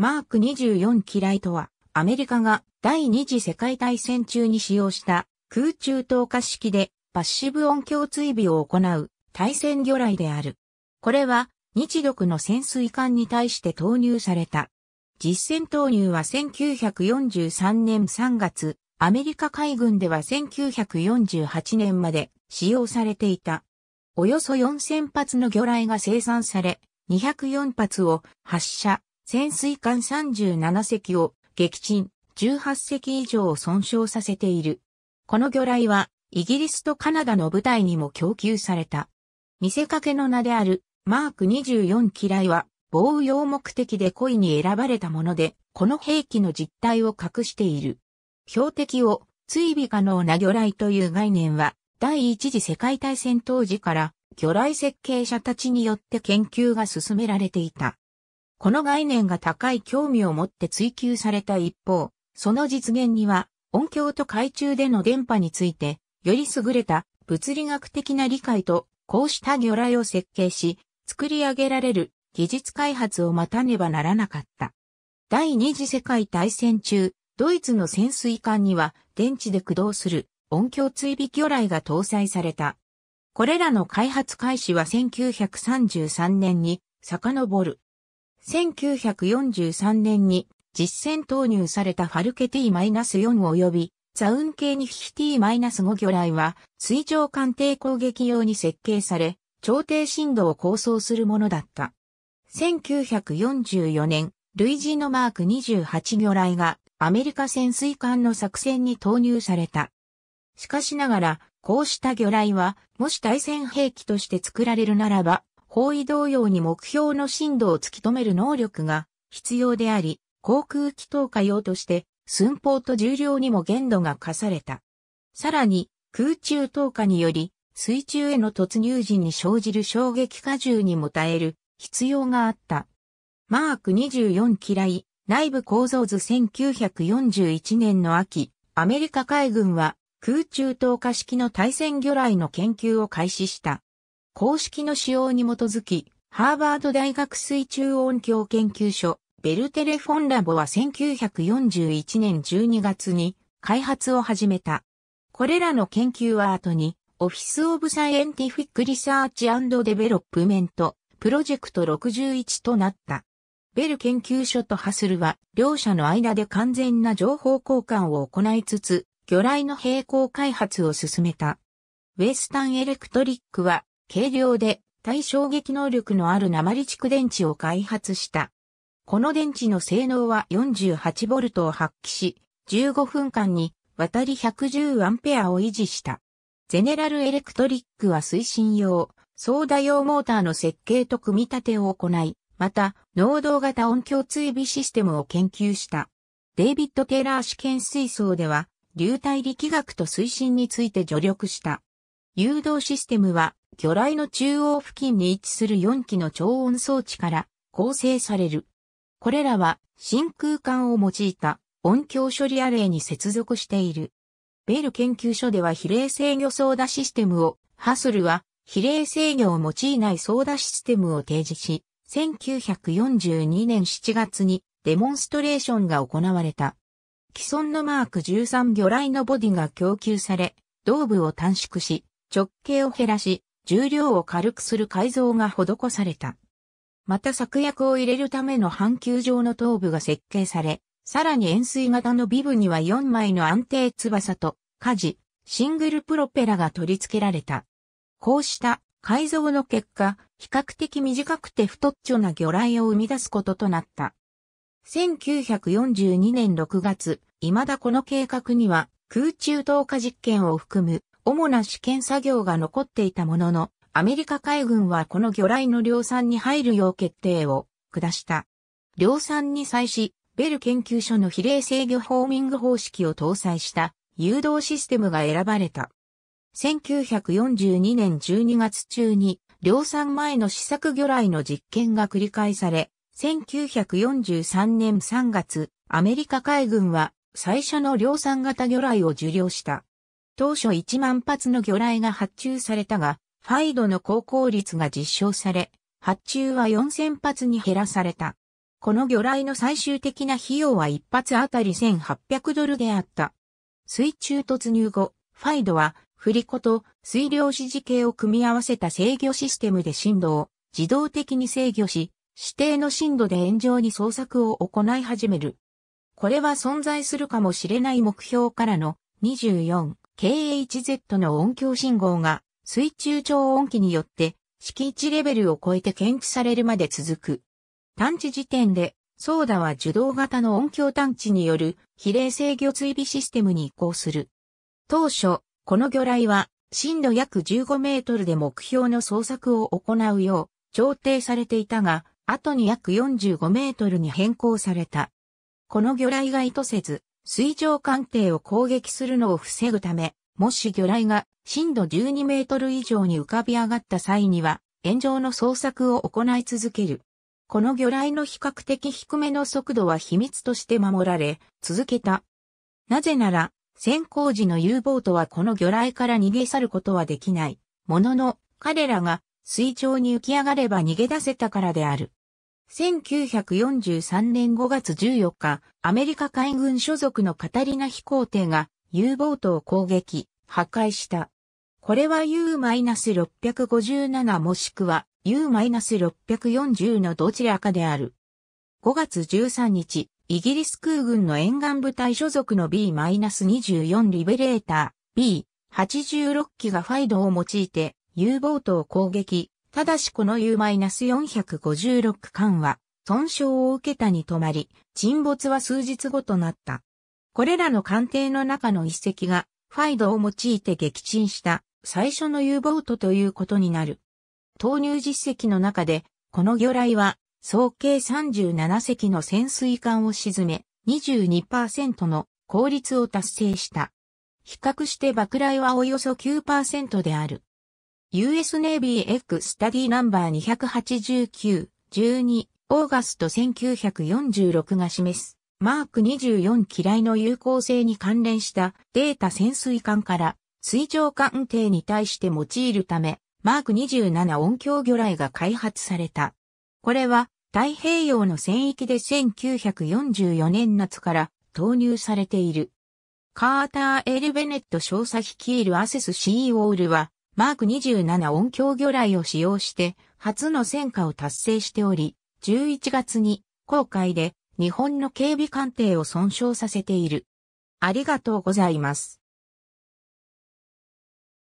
マーク24機雷とは、アメリカが第二次世界大戦中に使用した空中投下式でパッシブ音響追尾を行う対戦魚雷である。これは日独の潜水艦に対して投入された。実戦投入は1943年3月、アメリカ海軍では1948年まで使用されていた。およそ4000発の魚雷が生産され、204発を発射、潜水艦37隻を撃沈、18隻以上を損傷させている。この魚雷は、イギリスとカナダの部隊にも供給された。見せかけの名である、マーク24機雷は、防御用目的で故意に選ばれたもので、この兵器の実態を隠している。標的を追尾可能な魚雷という概念は、第一次世界大戦当時から魚雷設計者たちによって研究が進められていた。この概念が高い興味を持って追求された一方、その実現には音響と海中での電波について、より優れた物理学的な理解と、こうした魚雷を設計し、作り上げられる技術開発を待たねばならなかった。第二次世界大戦中、ドイツの潜水艦には電池で駆動する音響追尾魚雷が搭載された。これらの開発開始は1933年に遡る。1943年に実戦投入されたファルケ T-4 及びザウン系ニヒ T-5 魚雷は水上艦艇攻撃用に設計され、超低震度を構想するものだった。1944年、類似のマーク28魚雷がアメリカ潜水艦の作戦に投入された。しかしながら、こうした魚雷は、もし対戦兵器として作られるならば、方位同様に目標の深度を突き止める能力が必要であり、航空機投下用として寸法と重量にも限度が課された。さらに、空中投下により、水中への突入時に生じる衝撃荷重にも耐える必要があった。マーク24機雷、内部構造図1941年の秋、アメリカ海軍は空中投下式の対戦魚雷の研究を開始した。公式の使用に基づき、ハーバード大学水中音響研究所、ベルテレフォンラボは1941年12月に開発を始めた。これらの研究は後に、オフィス・オブ・サイエンティフィック・リサーチデベロップメント、プロジェクト61となった。ベル研究所とハスルは、両者の間で完全な情報交換を行いつつ、魚雷の並行開発を進めた。ウェスタンエレクトリックは、軽量で対衝撃能力のある鉛蓄電池を開発した。この電池の性能は 48V を発揮し、15分間にわたり 110A を維持した。ゼネラルエレクトリックは推進用、ソーダ用モーターの設計と組み立てを行い、また、能動型音響追尾システムを研究した。デイビッド・テイラー試験水槽では、流体力学と推進について助力した。誘導システムは、魚雷の中央付近に位置する4機の超音装置から構成される。これらは真空管を用いた音響処理アレイに接続している。ベル研究所では比例制御操舵システムを、ハスルは比例制御を用いない操舵システムを提示し、1942年7月にデモンストレーションが行われた。既存のマーク13魚雷のボディが供給され、胴部を短縮し、直径を減らし、重量を軽くする改造が施された。また作薬を入れるための半球状の頭部が設計され、さらに円錐型のビブには4枚の安定翼と、舵、シングルプロペラが取り付けられた。こうした改造の結果、比較的短くて太っちょな魚雷を生み出すこととなった。1942年6月、未だこの計画には空中投下実験を含む主な試験作業が残っていたものの、アメリカ海軍はこの魚雷の量産に入るよう決定を下した。量産に際し、ベル研究所の比例制御ホーミング方式を搭載した誘導システムが選ばれた。1942年12月中に量産前の試作魚雷の実験が繰り返され、1943年3月、アメリカ海軍は最初の量産型魚雷を受領した。当初1万発の魚雷が発注されたが、ファイドの高効率が実証され、発注は4000発に減らされた。この魚雷の最終的な費用は1発あたり1800ドルであった。水中突入後、ファイドは、振り子と水量指示系を組み合わせた制御システムで振動を自動的に制御し、指定の震度で炎上に捜索を行い始める。これは存在するかもしれない目標からの24 KHZ の音響信号が水中超音機によって敷地レベルを超えて検知されるまで続く。探知時点で、ソーダは受動型の音響探知による比例制御追尾システムに移行する。当初、この魚雷は深度約15メートルで目標の捜索を行うよう調停されていたが、後に約45メートルに変更された。この魚雷が意図せず、水上艦艇を攻撃するのを防ぐため、もし魚雷が深度12メートル以上に浮かび上がった際には、炎上の捜索を行い続ける。この魚雷の比較的低めの速度は秘密として守られ、続けた。なぜなら、先行時の U ボートはこの魚雷から逃げ去ることはできない。ものの、彼らが水上に浮き上がれば逃げ出せたからである。1943年5月14日、アメリカ海軍所属のカタリナ飛行艇が U ボートを攻撃、破壊した。これは U-657 もしくは U-640 のどちらかである。5月13日、イギリス空軍の沿岸部隊所属の B-24 リベレーター B86 機がファイドを用いて U ボートを攻撃、ただしこの U-456 艦は、損傷を受けたに止まり、沈没は数日後となった。これらの艦艇の中の一隻が、ファイドを用いて撃沈した最初の U ボートということになる。投入実績の中で、この魚雷は、総計37隻の潜水艦を沈め、22%の効率を達成した。比較して爆雷はおよそ9%である。US Navy X スタディナンバー289-12オーガスト1946が示すマーク24機雷の有効性に関連したデータ潜水艦から水上艦艇に対して用いるためマーク27音響魚雷が開発された。これは太平洋の戦域で1944年夏から投入されている。カーター・エル・ベネット少佐率いるアセス・シーオールはマーク27音響魚雷を使用して初の戦果を達成しており、11月に公開で日本の警備艦艇を損傷させている。ありがとうございます。